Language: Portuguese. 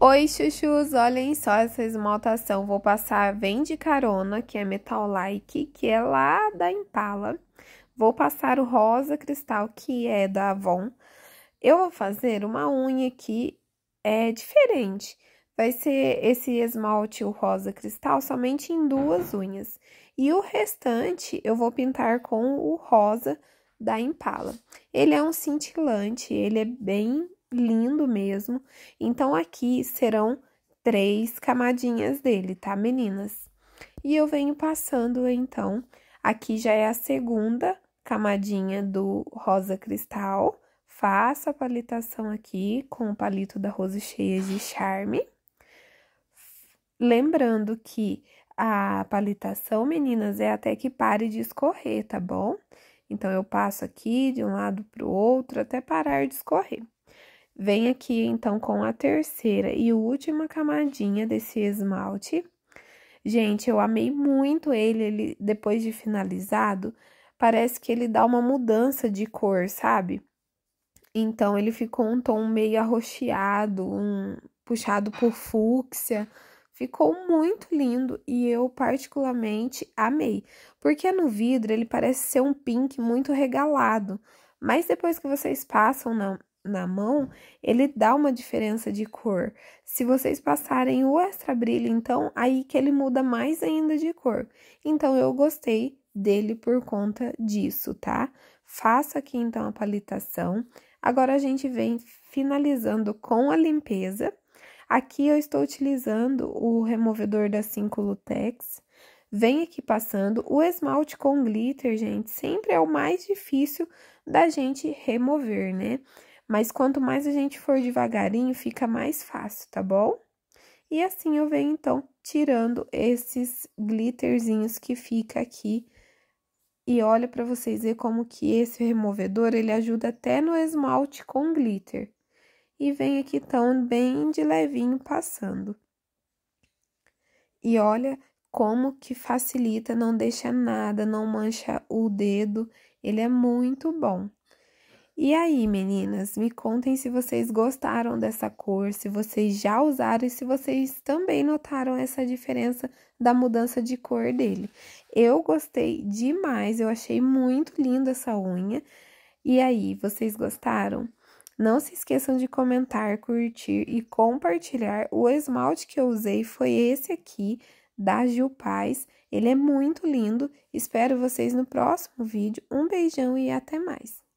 Oi, chuchus, olhem só essa esmaltação. Vou passar Vem de Carona, que é metal like, que é lá da Impala. Vou passar o rosa cristal, que é da Avon. Eu vou fazer uma unha que é diferente. Vai ser esse esmalte, o rosa cristal, somente em duas unhas. E o restante eu vou pintar com o rosa da Impala. Ele é um cintilante, ele é bem lindo mesmo. Então, aqui serão três camadinhas dele, tá, meninas? E eu venho passando, então, aqui já é a segunda camadinha do rosa cristal. Faço a palitação aqui com o palito da Rose Cheia de Charme. Lembrando que a palitação, meninas, é até que pare de escorrer, tá bom? Então, eu passo aqui de um lado para o outro até parar de escorrer. Vem aqui então com a terceira e última camadinha desse esmalte. Gente, eu amei muito ele, ele depois de finalizado, parece que ele dá uma mudança de cor, sabe? Então ele ficou um tom meio arroxeado, um puxado por fúcsia. Ficou muito lindo e eu particularmente amei, porque no vidro ele parece ser um pink muito regalado, mas depois que vocês passam na, na mão, ele dá uma diferença de cor. Se vocês passarem o extra brilho, então, aí que ele muda mais ainda de cor. Então, eu gostei dele por conta disso, tá? Faço aqui, então, a palitação. Agora, a gente vem finalizando com a limpeza. Aqui eu estou utilizando o removedor da 5 Lutex. Vem aqui passando. O esmalte com glitter, gente, sempre é o mais difícil da gente remover, né? Mas quanto mais a gente for devagarinho, fica mais fácil, tá bom? E assim eu venho então tirando esses glitterzinhos que fica aqui. E olha para vocês ver como que esse removedor, ele ajuda até no esmalte com glitter. E vem aqui tão bem de levinho passando. E olha como que facilita, não deixa nada, não mancha o dedo. Ele é muito bom. E aí, meninas, me contem se vocês gostaram dessa cor, se vocês já usaram e se vocês também notaram essa diferença da mudança de cor dele. Eu gostei demais, eu achei muito linda essa unha. E aí, vocês gostaram? Não se esqueçam de comentar, curtir e compartilhar. O esmalte que eu usei foi esse aqui, da Gil Paz. Ele é muito lindo. Espero vocês no próximo vídeo. Um beijão e até mais!